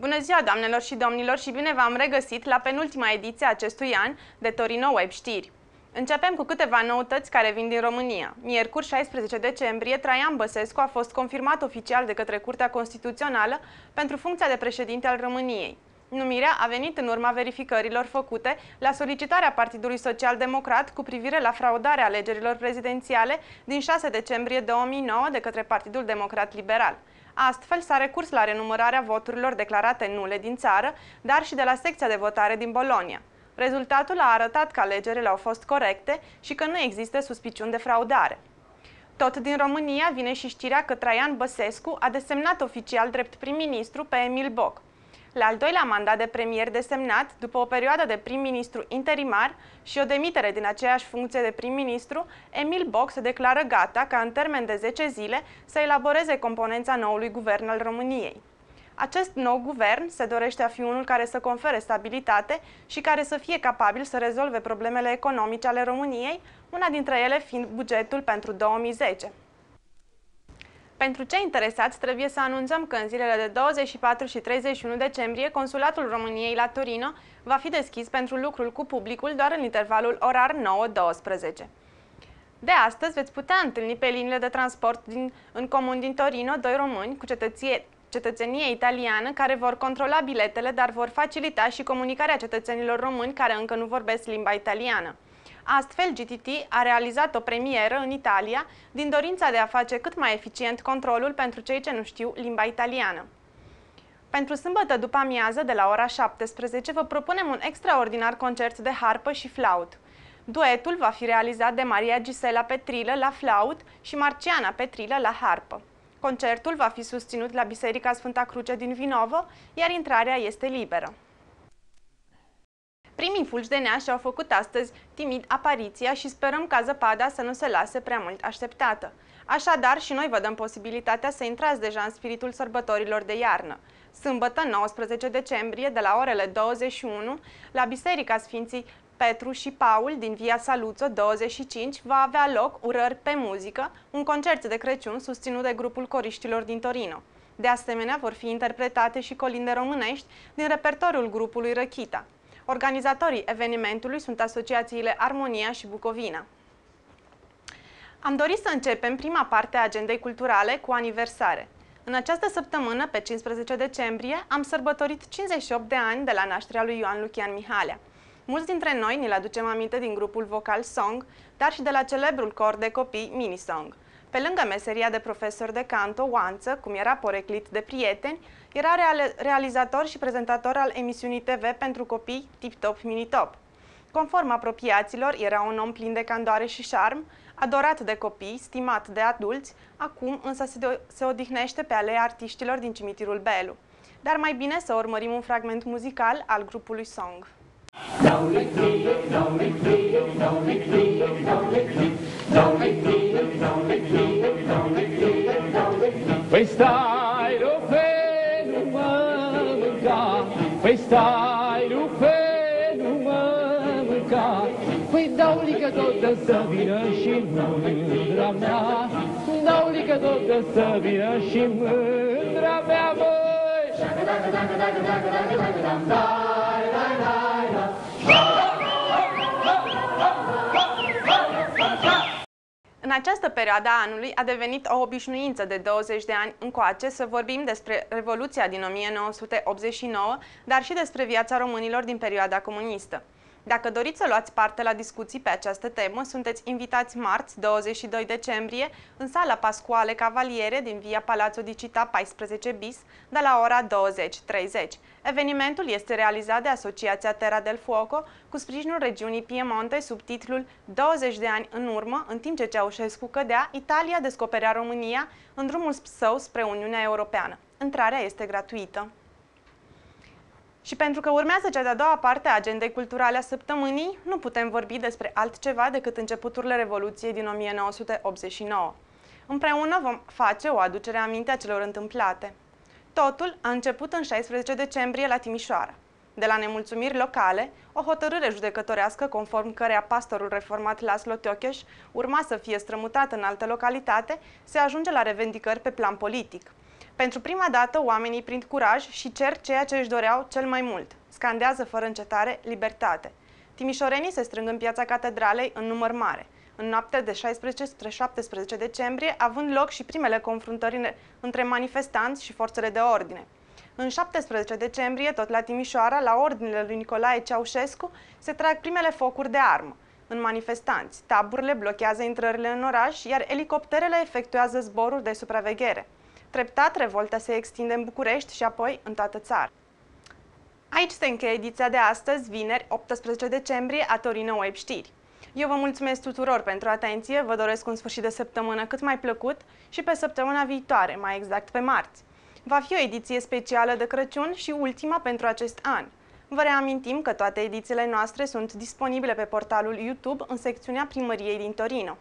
Bună ziua, doamnelor și domnilor, și bine v-am regăsit la penultima ediție a acestui an de Torino Web Știri. Începem cu câteva noutăți care vin din România. Miercuri, 16 decembrie, Traian Băsescu a fost confirmat oficial de către Curtea Constituțională pentru funcția de președinte al României. Numirea a venit în urma verificărilor făcute la solicitarea Partidului Social Democrat cu privire la fraudarea alegerilor prezidențiale din 6 decembrie 2009 de către Partidul Democrat Liberal. Astfel s-a recurs la renumărarea voturilor declarate nule din țară, dar și de la secția de votare din Bolonia. Rezultatul a arătat că alegerile au fost corecte și că nu există suspiciuni de fraudare. Tot din România vine și știrea că Traian Băsescu a desemnat oficial drept prim-ministru pe Emil Boc la al doilea mandat de premier desemnat, după o perioadă de prim-ministru interimar și o demitere din aceeași funcție de prim-ministru, Emil Boc se declară gata ca în termen de 10 zile să elaboreze componența noului guvern al României. Acest nou guvern se dorește a fi unul care să confere stabilitate și care să fie capabil să rezolve problemele economice ale României, una dintre ele fiind bugetul pentru 2010. Pentru cei interesați, trebuie să anunțăm că în zilele de 24 și 31 decembrie, Consulatul României la Torino va fi deschis pentru lucrul cu publicul doar în intervalul orar 9-12. De astăzi veți putea întâlni pe liniile de transport din, în comun din Torino doi români cu cetăție, cetățenie italiană care vor controla biletele, dar vor facilita și comunicarea cetățenilor români care încă nu vorbesc limba italiană. Astfel, GTT a realizat o premieră în Italia din dorința de a face cât mai eficient controlul pentru cei ce nu știu limba italiană. Pentru sâmbătă după amiază de la ora 17 vă propunem un extraordinar concert de harpă și flaut. Duetul va fi realizat de Maria Gisela Petrilă la flaut și Marciana Petrilă la harpă. Concertul va fi susținut la Biserica Sfânta Cruce din Vinovă, iar intrarea este liberă. Primii fulgi de nea și-au făcut astăzi timid apariția și sperăm ca zăpada să nu se lase prea mult așteptată. Așadar, și noi vă dăm posibilitatea să intrați deja în spiritul sărbătorilor de iarnă. Sâmbătă, 19 decembrie, de la orele 21, la Biserica Sfinții Petru și Paul din Via Saluzzo 25 va avea loc urări pe muzică, un concert de Crăciun susținut de grupul coriștilor din Torino. De asemenea, vor fi interpretate și colinde românești din repertoriul grupului Răchita. Organizatorii evenimentului sunt asociațiile Armonia și Bucovina. Am dorit să începem prima parte a agendei culturale cu aniversare. În această săptămână, pe 15 decembrie, am sărbătorit 58 de ani de la nașterea lui Ioan Lucian Mihalea. Mulți dintre noi ne-l aducem aminte din grupul vocal Song, dar și de la celebrul cor de copii Minisong. Song. Pe lângă meseria de profesor de canto, Oanță, cum era poreclit de prieteni, era realizator și prezentator al emisiunii TV pentru copii Tip Top Mini Top. Conform apropiaților, era un om plin de candoare și șarm, adorat de copii, stimat de adulți, acum însă se, se odihnește pe alea artiștilor din cimitirul Belu. Dar mai bine să urmărim un fragment muzical al grupului Song. Păi stai, rufe, nu mă mânca, Păi stai, rufe, nu mă mânca, Păi dau lică tot să vină și mândra mea, Dau lică tot să vină și mândra mea, da, da, da, da, da, da, da, da, da, da, da, da, în această perioadă a anului a devenit o obișnuință de 20 de ani încoace să vorbim despre Revoluția din 1989, dar și despre viața românilor din perioada comunistă. Dacă doriți să luați parte la discuții pe această temă, sunteți invitați marți 22 decembrie în sala Pascuale Cavaliere din Via Palazzo Dicita 14 bis de la ora 20.30. Evenimentul este realizat de Asociația Terra del Fuoco cu sprijinul regiunii Piemonte sub titlul 20 de ani în urmă, în timp ce Ceaușescu cădea, Italia descoperea România în drumul său spre Uniunea Europeană. Intrarea este gratuită. Și pentru că urmează cea de-a doua parte a agendei culturale a săptămânii, nu putem vorbi despre altceva decât începuturile Revoluției din 1989. Împreună vom face o aducere a mintea a celor întâmplate. Totul a început în 16 decembrie la Timișoara. De la nemulțumiri locale, o hotărâre judecătorească conform cărea pastorul reformat Laszlo Tiocheș urma să fie strămutat în altă localitate, se ajunge la revendicări pe plan politic. Pentru prima dată, oamenii prind curaj și cer ceea ce își doreau cel mai mult. Scandează fără încetare libertate. Timișorenii se strâng în piața catedralei în număr mare. În noaptea de 16 spre 17 decembrie, având loc și primele confruntări între manifestanți și forțele de ordine. În 17 decembrie, tot la Timișoara, la ordinele lui Nicolae Ceaușescu, se trag primele focuri de armă în manifestanți. Taburile blochează intrările în oraș, iar elicopterele efectuează zboruri de supraveghere. Treptat, revolta se extinde în București și apoi în toată țara. Aici se încheie ediția de astăzi, vineri, 18 decembrie, a Torino Web Știri. Eu vă mulțumesc tuturor pentru atenție, vă doresc un sfârșit de săptămână cât mai plăcut și pe săptămâna viitoare, mai exact pe marți. Va fi o ediție specială de Crăciun și ultima pentru acest an. Vă reamintim că toate edițiile noastre sunt disponibile pe portalul YouTube în secțiunea primăriei din Torino.